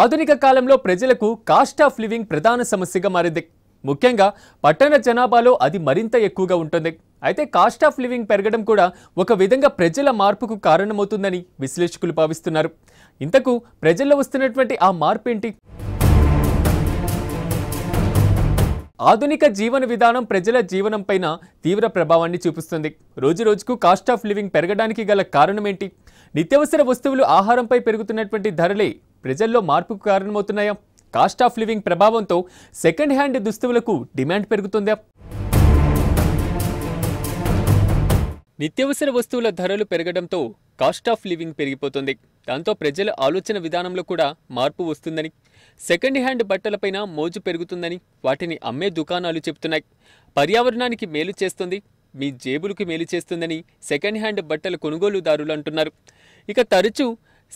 ఆధునిక కాలంలో ప్రజలకు కాస్ట్ ఆఫ్ లివింగ్ ప్రధాన సమస్యగా మారింది ముఖ్యంగా పట్టణ జనాభాలో అది మరింత ఎక్కువగా ఉంటుంది అయితే కాస్ట్ ఆఫ్ లివింగ్ పెరగడం కూడా ఒక విధంగా ప్రజల మార్పుకు కారణమవుతుందని విశ్లేషకులు భావిస్తున్నారు ఇంతకు ప్రజల్లో వస్తున్నటువంటి ఆ మార్పు ఏంటి ఆధునిక జీవన విధానం ప్రజల జీవనంపైన తీవ్ర ప్రభావాన్ని చూపిస్తుంది రోజురోజుకు కాస్ట్ ఆఫ్ లివింగ్ పెరగడానికి గల కారణమేంటి నిత్యవసర వస్తువులు ఆహారంపై పెరుగుతున్నటువంటి ధరలే ప్రజల్లో మార్పుకు కారణమవుతున్నాయా కాస్ట్ ఆఫ్ లివింగ్ ప్రభావంతో సెకండ్ హ్యాండ్ దుస్తువులకు డిమాండ్ పెరుగుతుందా నిత్యావసర వస్తువుల ధరలు పెరగడంతో కాస్ట్ ఆఫ్ లివింగ్ పెరిగిపోతుంది దాంతో ప్రజల ఆలోచన విధానంలో కూడా మార్పు వస్తుందని సెకండ్ హ్యాండ్ బట్టలపైన మోజు పెరుగుతుందని వాటిని అమ్మే దుకాణాలు చెబుతున్నాయి పర్యావరణానికి మేలు చేస్తుంది మీ జేబులకు మేలు చేస్తుందని సెకండ్ హ్యాండ్ బట్టల కొనుగోలుదారులు అంటున్నారు ఇక తరచూ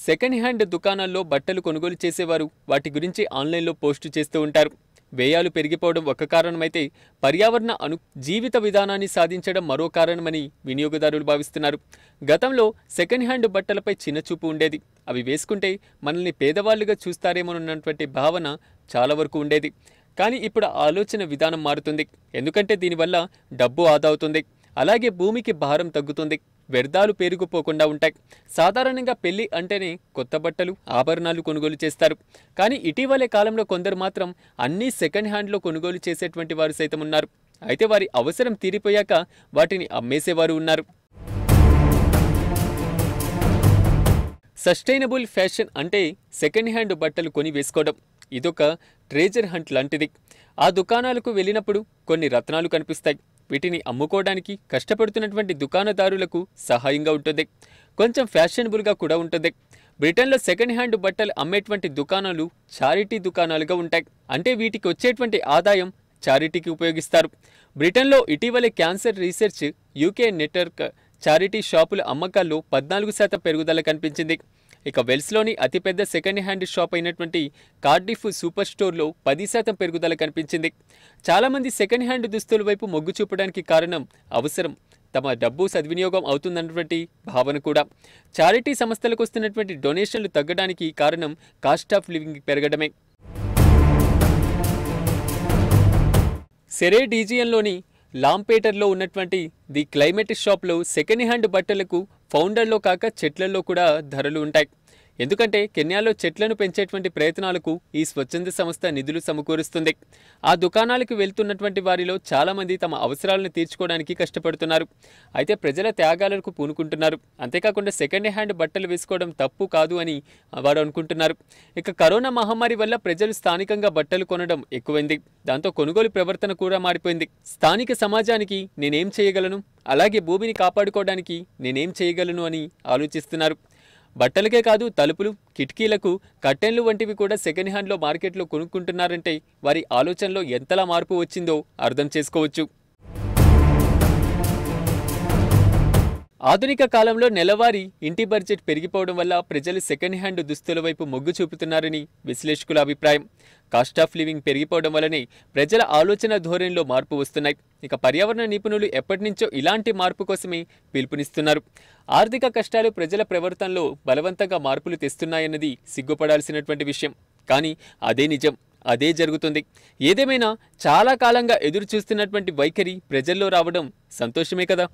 సెకండ్ హ్యాండ్ దుకాణాల్లో బట్టలు కొనుగోలు చేసేవారు వాటి గురించి ఆన్లైన్లో పోస్టు చేస్తూ ఉంటారు వ్యయాలు పెరిగిపోవడం ఒక కారణమైతే పర్యావరణ అను జీవిత విధానాన్ని సాధించడం మరో కారణమని వినియోగదారులు భావిస్తున్నారు గతంలో సెకండ్ హ్యాండ్ బట్టలపై చిన్న చూపు ఉండేది అవి వేసుకుంటే మనల్ని పేదవాళ్ళుగా చూస్తారేమోనన్నటువంటి భావన చాలా వరకు ఉండేది కానీ ఇప్పుడు ఆలోచన విధానం మారుతుంది ఎందుకంటే దీనివల్ల డబ్బు ఆదా అవుతుంది అలాగే భూమికి భారం తగ్గుతుంది వ్యర్థాలు పేరుకుపోకుండా ఉంటాయి సాధారణంగా పెళ్లి అంటేనే కొత్త బట్టలు ఆభరణాలు కొనుగోలు చేస్తారు కానీ ఇటీవలే కాలంలో కొందరు మాత్రం అన్నీ సెకండ్ హ్యాండ్లో కొనుగోలు చేసేటువంటి వారు సైతం ఉన్నారు అయితే వారి అవసరం తీరిపోయాక వాటిని అమ్మేసేవారు ఉన్నారు సస్టైనబుల్ ఫ్యాషన్ అంటే సెకండ్ హ్యాండ్ బట్టలు కొని వేసుకోవడం ఇదొక ట్రేజర్ హంట్ లాంటిది ఆ దుకాణాలకు వెళ్ళినప్పుడు కొన్ని రత్నాలు కనిపిస్తాయి వీటిని అమ్ముకోవడానికి కష్టపడుతున్నటువంటి దుకాణదారులకు సహాయంగా ఉంటుంది కొంచెం ఫ్యాషనబుల్గా కూడా ఉంటుంది బ్రిటన్లో సెకండ్ హ్యాండ్ బట్టలు అమ్మేటువంటి దుకాణాలు చారిటీ దుకాణాలుగా ఉంటాయి అంటే వీటికి వచ్చేటువంటి ఆదాయం చారిటీకి ఉపయోగిస్తారు బ్రిటన్లో ఇటీవలే cancer research UK network charity షాపుల అమ్మకాల్లో పద్నాలుగు శాతం పెరుగుదల కనిపించింది ఇక వెల్స్లోని అతిపెద్ద సెకండ్ హ్యాండ్ షాప్ అయినటువంటి కార్డిఫ్ సూపర్ స్టోర్లో పది శాతం పెరుగుదల కనిపించింది చాలామంది సెకండ్ హ్యాండ్ దుస్తుల వైపు మొగ్గు చూపడానికి కారణం అవసరం తమ డబ్బు సద్వినియోగం అవుతుందన్నటువంటి భావన కూడా చారిటీ సంస్థలకు వస్తున్నటువంటి డొనేషన్లు తగ్గడానికి కారణం కాస్ట్ ఆఫ్ లివింగ్ పెరగడమే సెరే డీజియన్లోని లాంపేటర్లో ఉన్నటువంటి ది క్లైమేట్ షాప్లో సెకండ్ హ్యాండ్ బట్టలకు ఫౌండర్లో కాక చెట్లలో కూడా ధరలు ఉంటాయి ఎందుకంటే కెన్యాలో చెట్లను పెంచేటువంటి ప్రయత్నాలకు ఈ స్వచ్ఛంద సంస్థ నిధులు సమకూరుస్తుంది ఆ దుకాణాలకు వెళ్తున్నటువంటి వారిలో చాలామంది తమ అవసరాలను తీర్చుకోవడానికి కష్టపడుతున్నారు అయితే ప్రజల త్యాగాలకు పూనుకుంటున్నారు అంతేకాకుండా సెకండ్ హ్యాండ్ బట్టలు వేసుకోవడం తప్పు కాదు అని వారు అనుకుంటున్నారు ఇక కరోనా మహమ్మారి వల్ల ప్రజలు స్థానికంగా బట్టలు కొనడం ఎక్కువైంది దాంతో కొనుగోలు ప్రవర్తన కూడా మారిపోయింది స్థానిక సమాజానికి నేనేం చేయగలను అలాగే భూమిని కాపాడుకోవడానికి నేనేం చేయగలను అని ఆలోచిస్తున్నారు బట్టలకే కాదు తలుపులు కిటికీలకు కట్టెన్లు వంటివి కూడా సెకండ్ హ్యాండ్లో మార్కెట్లో కొనుక్కుంటున్నారంటే వారి ఆలోచనలో ఎంతలా మార్పు వచ్చిందో అర్థం చేసుకోవచ్చు ఆధునిక కాలంలో నెలవారీ ఇంటి బడ్జెట్ పెరిగిపోవడం వల్ల ప్రజలు సెకండ్ హ్యాండ్ దుస్తుల వైపు మొగ్గు చూపుతున్నారని విశ్లేషకుల అభిప్రాయం కాస్ట్ ఆఫ్ లివింగ్ పెరిగిపోవడం వల్లనే ప్రజల ఆలోచన ధోరణిలో మార్పు వస్తున్నాయి ఇక పర్యావరణ నిపుణులు ఎప్పటినుంచో ఇలాంటి మార్పు కోసమే పిలుపునిస్తున్నారు ఆర్థిక కష్టాలు ప్రజల ప్రవర్తనలో బలవంతంగా మార్పులు తెస్తున్నాయన్నది సిగ్గుపడాల్సినటువంటి విషయం కానీ అదే నిజం అదే జరుగుతుంది ఏదేమైనా చాలా కాలంగా ఎదురు చూస్తున్నటువంటి వైఖరి ప్రజల్లో రావడం సంతోషమే కదా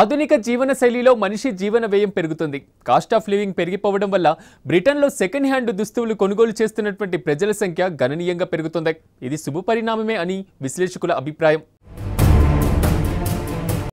ఆధునిక జీవన శైలిలో మనిషి జీవన వ్యయం పెరుగుతుంది కాస్ట్ ఆఫ్ లివింగ్ పెరిగిపోవడం వల్ల బ్రిటన్లో సెకండ్ హ్యాండ్ దుస్తువులు కొనుగోలు చేస్తున్నటువంటి ప్రజల సంఖ్య గణనీయంగా పెరుగుతుంది ఇది శుభపరిణామమే అని విశ్లేషకుల అభిప్రాయం